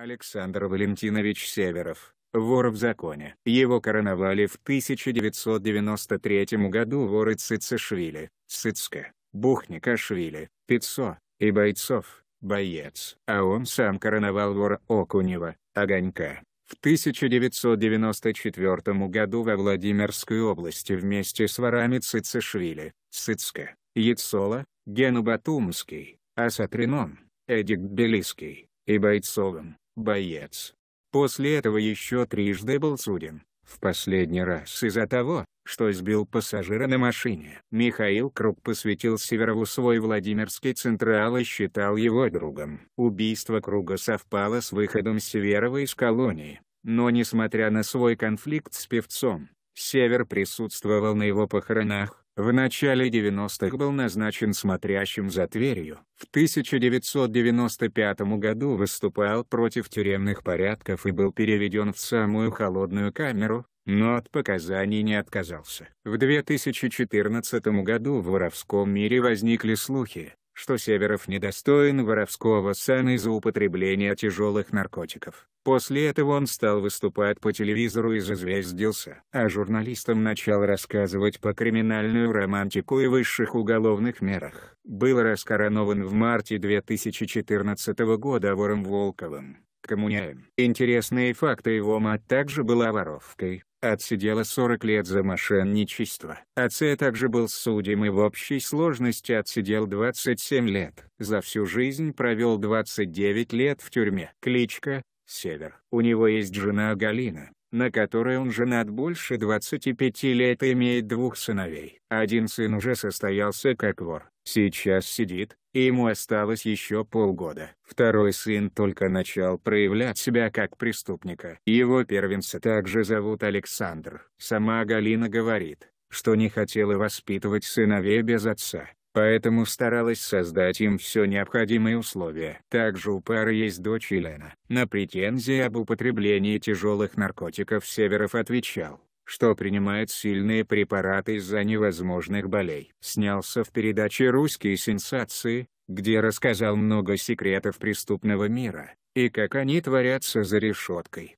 Александр Валентинович Северов, вор в законе. Его короновали в 1993 году воры Цицешвили, Цицка, Бухникашвили, Пиццо, и Бойцов, Боец. А он сам короновал вора Окунева, Огонька. В 1994 году во Владимирской области вместе с ворами Цицешвили, Цицка, Яцола, Гену Батумский, Асатрином, Эдик Белиский и Бойцовым боец. После этого еще трижды был суден, в последний раз из-за того, что сбил пассажира на машине. Михаил Круг посвятил Северову свой Владимирский Централ и считал его другом. Убийство Круга совпало с выходом Северова из колонии, но несмотря на свой конфликт с певцом, Север присутствовал на его похоронах, в начале 90-х был назначен смотрящим за Тверью. В 1995 году выступал против тюремных порядков и был переведен в самую холодную камеру, но от показаний не отказался. В 2014 году в воровском мире возникли слухи, что Северов недостоин воровского сана из-за употребления тяжелых наркотиков. После этого он стал выступать по телевизору и зазвездился. А журналистам начал рассказывать по криминальную романтику и высших уголовных мерах. Был раскоронован в марте 2014 года вором Волковым экскоммунируем. Интересные факты его мать также была воровкой, отсидела 40 лет за мошенничество. Отце также был судим и в общей сложности отсидел 27 лет. За всю жизнь провел 29 лет в тюрьме. Кличка – Север. У него есть жена Галина, на которой он женат больше 25 лет и имеет двух сыновей. Один сын уже состоялся как вор, сейчас сидит, и ему осталось еще полгода. Второй сын только начал проявлять себя как преступника. Его первенца также зовут Александр. Сама Галина говорит, что не хотела воспитывать сыновей без отца поэтому старалась создать им все необходимые условия. Также у пары есть дочь Елена. На претензии об употреблении тяжелых наркотиков Северов отвечал, что принимает сильные препараты из-за невозможных болей. Снялся в передаче «Русские сенсации», где рассказал много секретов преступного мира, и как они творятся за решеткой.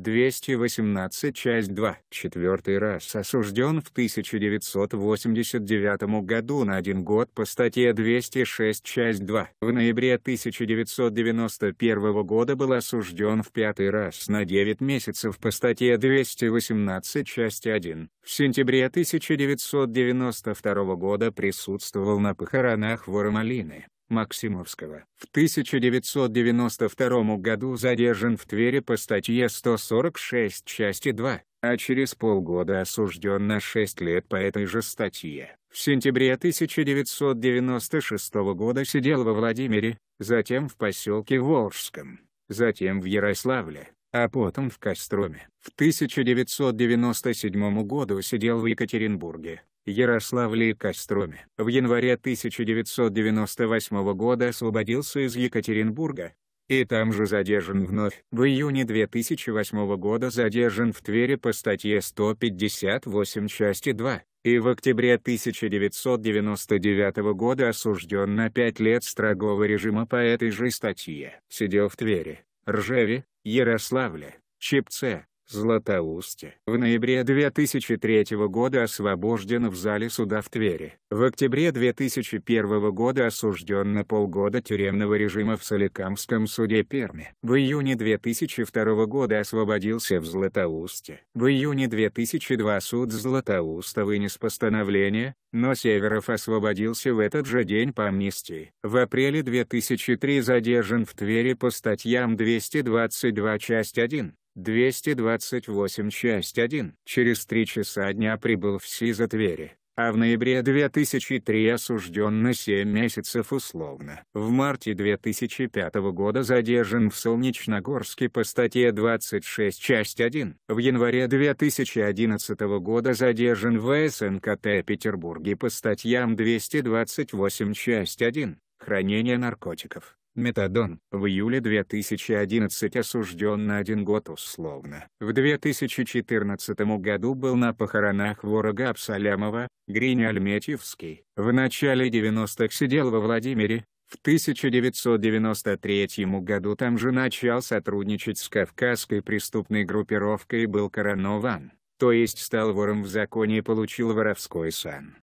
218, часть 2, четвертый раз осужден в 1989 году на один год по статье 206, часть 2. В ноябре 1991 года был осужден в пятый раз на 9 месяцев по статье 218, часть 1. В сентябре 1992 года присутствовал на похоронах вора Воромалины. Максимовского. В 1992 году задержан в Твери по статье 146 части 2, а через полгода осужден на 6 лет по этой же статье. В сентябре 1996 года сидел во Владимире, затем в поселке Волжском, затем в Ярославле, а потом в Костроме. В 1997 году сидел в Екатеринбурге, Ярославле и Костроме. В январе 1998 года освободился из Екатеринбурга, и там же задержан вновь. В июне 2008 года задержан в Твери по статье 158 части 2, и в октябре 1999 года осужден на 5 лет строгого режима по этой же статье. Сидел в Твери, Ржеве, Ярославле, Чепце, Златоусте. В ноябре 2003 года освобожден в зале суда в Твери. В октябре 2001 года осужден на полгода тюремного режима в Соликамском суде Перми. В июне 2002 года освободился в Златоусте. В июне 2002 суд Златоуста вынес постановление, но Северов освободился в этот же день по амнистии. В апреле 2003 задержан в Твери по статьям 222 часть 1, 228 часть 1. Через три часа дня прибыл в СИЗО Твери, а в ноябре 2003 осужден на 7 месяцев условно. В марте 2005 года задержан в Солнечногорске по статье 26 часть 1. В январе 2011 года задержан в СНКТ Петербурге по статьям 228 часть 1 хранение наркотиков, Метадон, в июле 2011 осужден на один год условно. В 2014 году был на похоронах ворога Абсалямова, Гриня Альметьевский. В начале 90-х сидел во Владимире, в 1993 году там же начал сотрудничать с кавказской преступной группировкой и был коронован, то есть стал вором в законе и получил воровской сан.